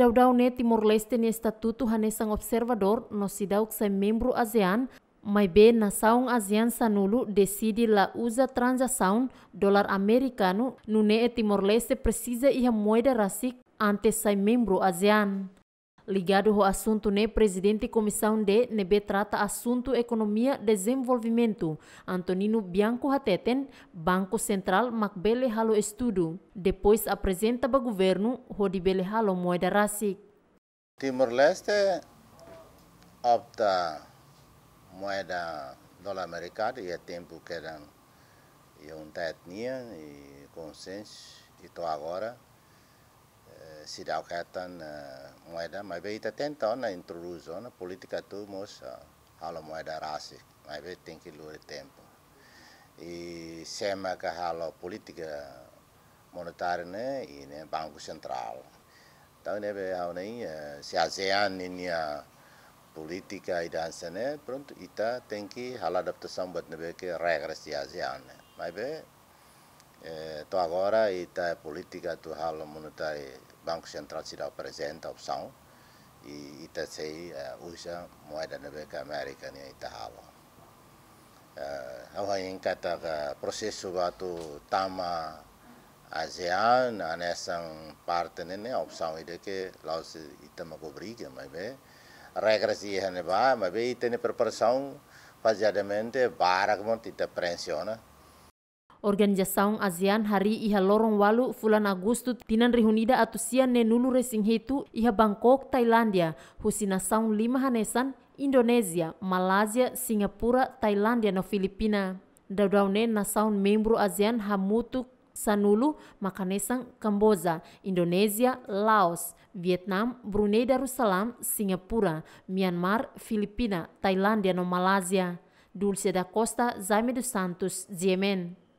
Daudau ne Timor Leste ne hane sang observador no sidauk sai membro ASEAN, mai be na saung ASEAN sanulu decide la usa transaksaun dolar americano nu ne Timor Leste presiza iha moeda rasik ante sai membro ASEAN. Ligado ao assunto, né, presidente comissão de NB trata assunto economia desenvolvimento. Antonino Bianco Hateten, Banco Central Macbele Halo Estudo. Depois apresenta para o governo Rodibele Halo Moeda Rasik. Timor-Leste opta moeda dólar americano e é tempo que era e é um etnia e consenso e estou agora si dao katan eh, moeda mai be ita tenta na introduzo na politika tu mos eh, halo moeda rasi mai be tinki lure tempo i sema ka halo politika monetari ne i ne banku sentral tau ne be hau nei eh, se ASEAN ini politika i dan sene pronto ita tingki hala halo adaptação bat be ke regresi di ASEAN mai be Eh, to agora ita tá política do halo monetário Banco Central se dá apresenta a opção e ita tá sei uh, eh, usa moeda nebeca América ni ita tá halo. Uh, eh, ao hain kata ka proseso batu tama ASEAN anesan parte nene né, né, a opção ide que lá laos ita magobriga mas be regras e hane ba mas be ita ne preparação baseadamente barak mont ita pressiona Organisasi ASEAN hari iha lorong walu fulan Agustus tinan rihunida atau sian nenulu racing hitu iha Bangkok, Thailandia, husina saung lima hanesan, Indonesia, Malaysia, Singapura, Thailandia no Filipina. Daudaunen na saun membro ASEAN hamutuk Sanulu, Makanesang, Kamboja, Indonesia, Laos, Vietnam, Brunei Darussalam, Singapura, Myanmar, Filipina, Thailandia no Malaysia. Dulce da Costa, Zaime dos Santos, Yemen.